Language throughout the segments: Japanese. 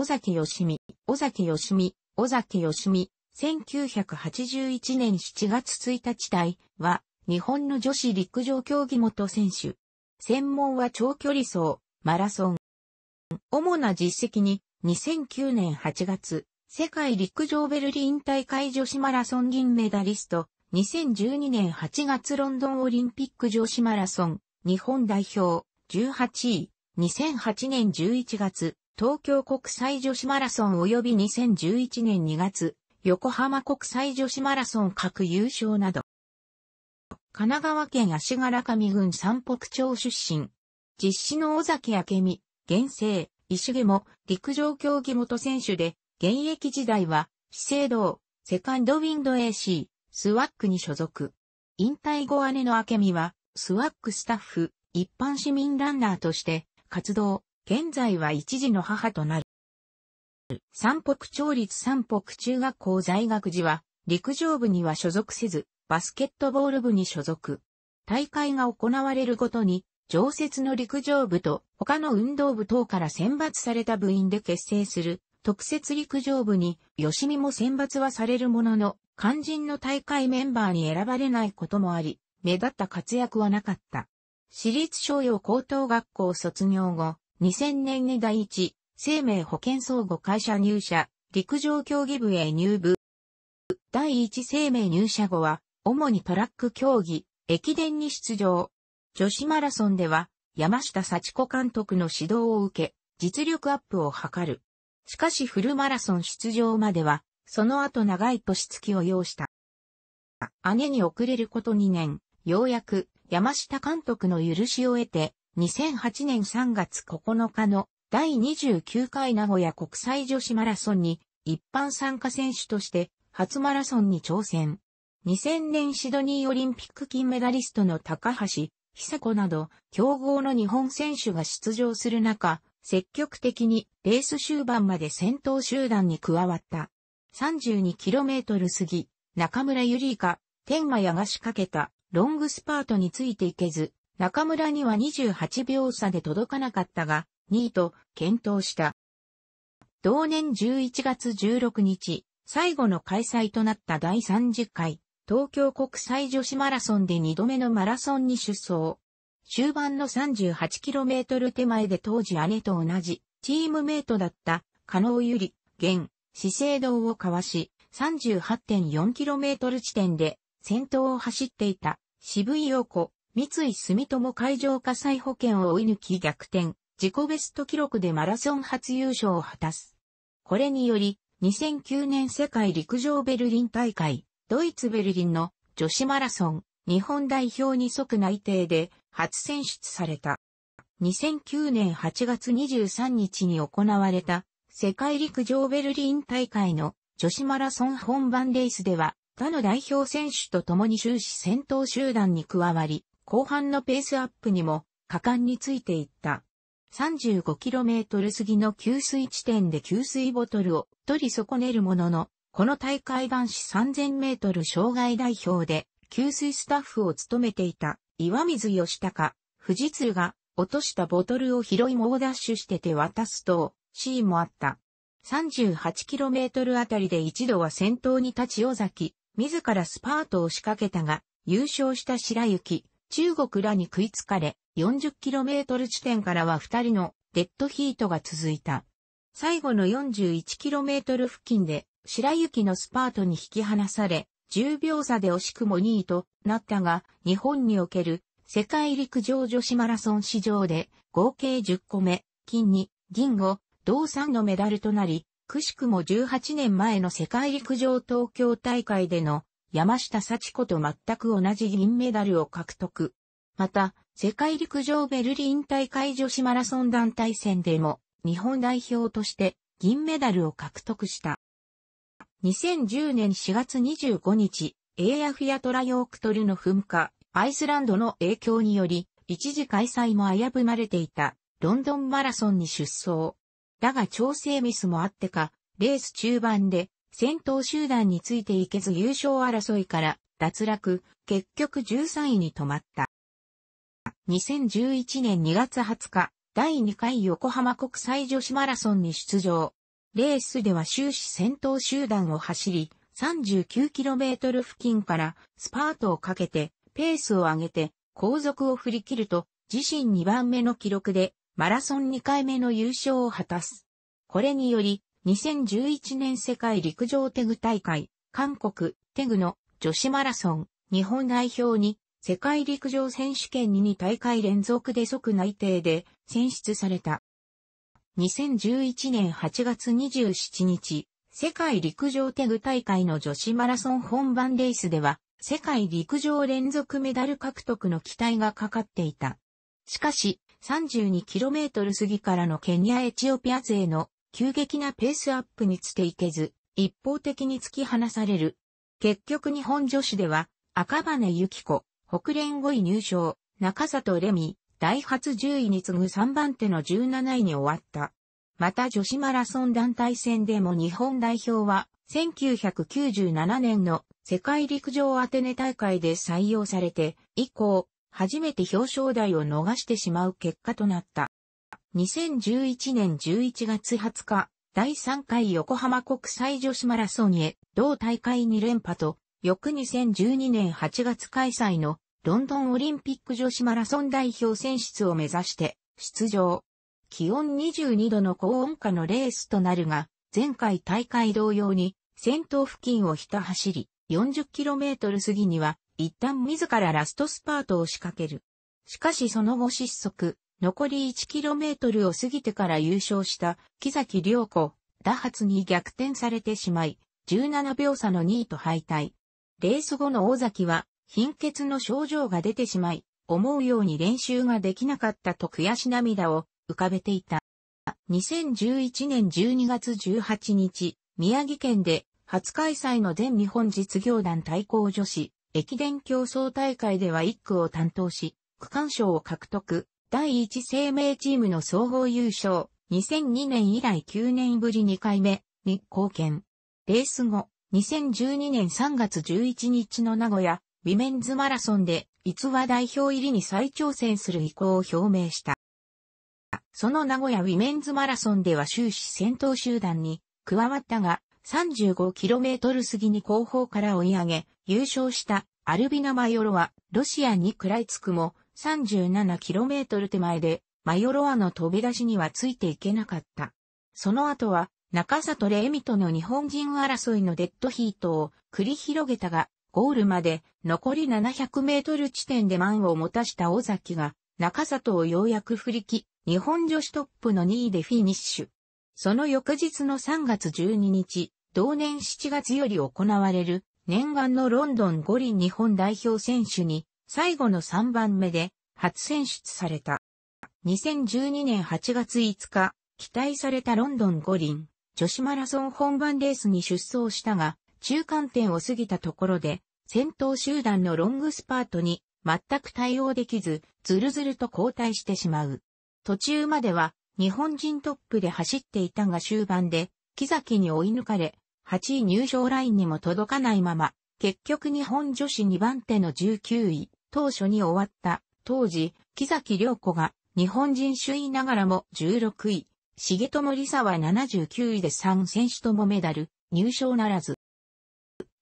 尾崎義美、尾崎義美、尾崎義美、1981年7月1日台は、日本の女子陸上競技元選手。専門は長距離走、マラソン。主な実績に、2009年8月、世界陸上ベルリン大会女子マラソン銀メダリスト、2012年8月ロンドンオリンピック女子マラソン、日本代表、18位、2008年11月、東京国際女子マラソン及び2011年2月、横浜国際女子マラソン各優勝など。神奈川県足柄上郡三北町出身。実施の尾崎明美、現世、石毛も陸上競技元選手で、現役時代は、資生堂、セカンドウィンド AC、スワックに所属。引退後姉の明美は、スワックスタッフ、一般市民ランナーとして活動。現在は一児の母となる。三北町立三北中学校在学時は、陸上部には所属せず、バスケットボール部に所属。大会が行われるごとに、常設の陸上部と他の運動部等から選抜された部員で結成する特設陸上部に、吉見も選抜はされるものの、肝心の大会メンバーに選ばれないこともあり、目立った活躍はなかった。私立商用高等学校卒業後、2000年に第一、生命保険相互会社入社、陸上競技部へ入部。第一生命入社後は、主にトラック競技、駅伝に出場。女子マラソンでは、山下幸子監督の指導を受け、実力アップを図る。しかしフルマラソン出場までは、その後長い年月を要した。姉に遅れること2年、ようやく山下監督の許しを得て、2008年3月9日の第29回名古屋国際女子マラソンに一般参加選手として初マラソンに挑戦。2000年シドニーオリンピック金メダリストの高橋、久子など、競合の日本選手が出場する中、積極的にレース終盤まで先頭集団に加わった。32km 過ぎ、中村ゆりか、天馬やが仕掛けたロングスパートについていけず、中村には28秒差で届かなかったが、2位と検討した。同年11月16日、最後の開催となった第30回、東京国際女子マラソンで2度目のマラソンに出走。終盤の 38km 手前で当時姉と同じ、チームメイトだった、加納ゆり、現、資生堂を交わし、38.4km 地点で、先頭を走っていた、渋井陽子、三井住友海上火災保険を追い抜き逆転、自己ベスト記録でマラソン初優勝を果たす。これにより、2009年世界陸上ベルリン大会、ドイツベルリンの女子マラソン、日本代表に即内定で初選出された。2009年8月23日に行われた世界陸上ベルリン大会の女子マラソン本番レースでは他の代表選手と共に終始先頭集団に加わり後半のペースアップにも果敢についていった。35km 過ぎの給水地点で給水ボトルを取り損ねるものの、この大会男子 3000m 障害代表で給水スタッフを務めていた岩水義高、富士通が落としたボトルを拾い猛ダッシュして手渡すと、シーンもあった。38km あたりで一度は先頭に立ち尾崎、自らスパートを仕掛けたが、優勝した白雪、中国らに食いつかれ、40km 地点からは2人のデッドヒートが続いた。最後の 41km 付近で白雪のスパートに引き離され、10秒差で惜しくも2位となったが、日本における世界陸上女子マラソン史上で合計10個目、金に銀5、同3のメダルとなり、くしくも18年前の世界陸上東京大会での山下幸子と全く同じ銀メダルを獲得。また、世界陸上ベルリン大会女子マラソン団体戦でも、日本代表として銀メダルを獲得した。2010年4月25日、エーアフィアトラヨークトルの噴火、アイスランドの影響により、一時開催も危ぶまれていた、ロンドンマラソンに出走。だが調整ミスもあってか、レース中盤で戦闘集団についていけず優勝争いから脱落、結局13位に止まった。2011年2月20日、第2回横浜国際女子マラソンに出場。レースでは終始先頭集団を走り、39km 付近からスパートをかけて、ペースを上げて、後続を振り切ると、自身2番目の記録で、マラソン2回目の優勝を果たす。これにより、2011年世界陸上テグ大会、韓国、テグの女子マラソン、日本代表に、世界陸上選手権に2大会連続で即内定で選出された。2011年8月27日、世界陸上テグ大会の女子マラソン本番レースでは、世界陸上連続メダル獲得の期待がかかっていた。しかし、32km 過ぎからのケニア・エチオピア勢の急激なペースアップにつていけず、一方的に突き放される。結局日本女子では、赤羽由紀子、北連5位入賞、中里レミ、大発10位に次ぐ3番手の17位に終わった。また女子マラソン団体戦でも日本代表は、1997年の世界陸上アテネ大会で採用されて、以降、初めて表彰台を逃してしまう結果となった。2011年11月20日、第3回横浜国際女子マラソンへ、同大会2連覇と、翌2012年8月開催のロンドンオリンピック女子マラソン代表選出を目指して出場。気温22度の高温下のレースとなるが、前回大会同様に先頭付近をひた走り、40km 過ぎには一旦自らラストスパートを仕掛ける。しかしその後失速、残り 1km を過ぎてから優勝した木崎良子、打発に逆転されてしまい、17秒差の2位と敗退。レース後の大崎は、貧血の症状が出てしまい、思うように練習ができなかったと悔し涙を浮かべていた。2011年12月18日、宮城県で初開催の全日本実業団対抗女子駅伝競争大会では1区を担当し、区間賞を獲得。第一生命チームの総合優勝、2002年以来9年ぶり2回目に貢献。レース後、2012年3月11日の名古屋、ウィメンズマラソンで、逸話代表入りに再挑戦する意向を表明した。その名古屋ウィメンズマラソンでは終始先頭集団に加わったが、35km 過ぎに後方から追い上げ、優勝したアルビナ・マヨロは、ロシアに食らいつくも、37km 手前で、マヨロアの飛び出しにはついていけなかった。その後は、中里レミとの日本人争いのデッドヒートを繰り広げたが、ゴールまで残り700メートル地点で満を持たした尾崎が、中里をようやく振り切、日本女子トップの2位でフィニッシュ。その翌日の3月12日、同年7月より行われる念願のロンドン五輪日本代表選手に最後の3番目で初選出された。2012年8月5日、期待されたロンドン五輪、女子マラソン本番レースに出走したが、中間点を過ぎたところで、先頭集団のロングスパートに全く対応できず、ずるずると交代してしまう。途中までは日本人トップで走っていたが終盤で、木崎に追い抜かれ、8位入賞ラインにも届かないまま、結局日本女子2番手の19位、当初に終わった。当時、木崎良子が日本人首位ながらも16位、重友理沙は79位で3選手ともメダル、入賞ならず。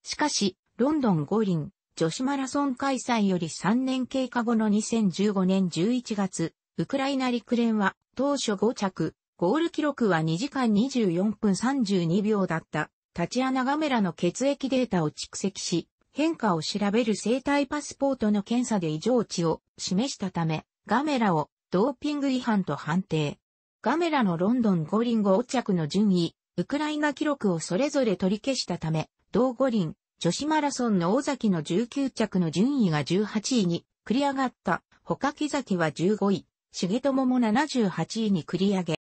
しかし、ロンドン五輪、女子マラソン開催より3年経過後の2015年11月、ウクライナ陸連は当初5着、ゴール記録は2時間24分32秒だった、タチアナガメラの血液データを蓄積し、変化を調べる生体パスポートの検査で異常値を示したため、ガメラをドーピング違反と判定。ガメラのロンドン五輪後着の順位、ウクライナ記録をそれぞれ取り消したため、同五輪、女子マラソンの大崎の19着の順位が18位に繰り上がった、他木崎は15位、重友も78位に繰り上げ。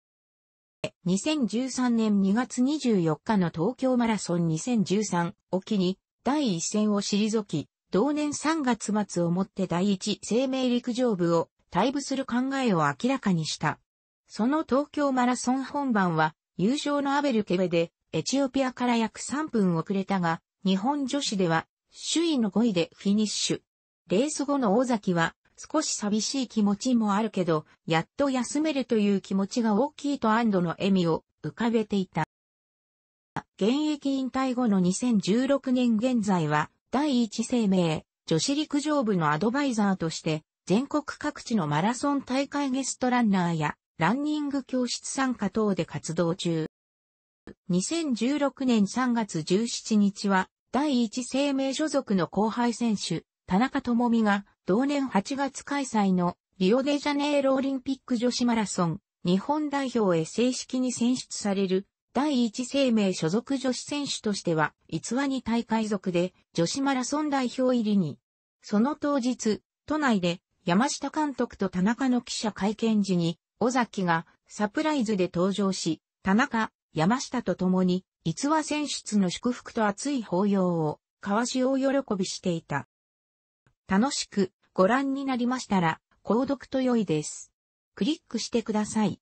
2013年2月24日の東京マラソン2013を機に第一線を退き、同年3月末をもって第一生命陸上部を退部する考えを明らかにした。その東京マラソン本番は、優勝のアベルケベで、エチオピアから約3分遅れたが、日本女子では、首位の5位でフィニッシュ。レース後の大崎は、少し寂しい気持ちもあるけど、やっと休めるという気持ちが大きいと安堵の笑みを浮かべていた。現役引退後の2016年現在は、第一生命、女子陸上部のアドバイザーとして、全国各地のマラソン大会ゲストランナーや、ランニング教室参加等で活動中。2016年3月17日は、第一生命所属の後輩選手、田中智美が、同年8月開催のリオデジャネイロオリンピック女子マラソン、日本代表へ正式に選出される第一生命所属女子選手としては、逸話に大海属で、女子マラソン代表入りに。その当日、都内で、山下監督と田中の記者会見時に、尾崎がサプライズで登場し、田中、山下と共に、逸話選出の祝福と熱い抱擁を、交わしを喜びしていた。楽しくご覧になりましたら、購読と良いです。クリックしてください。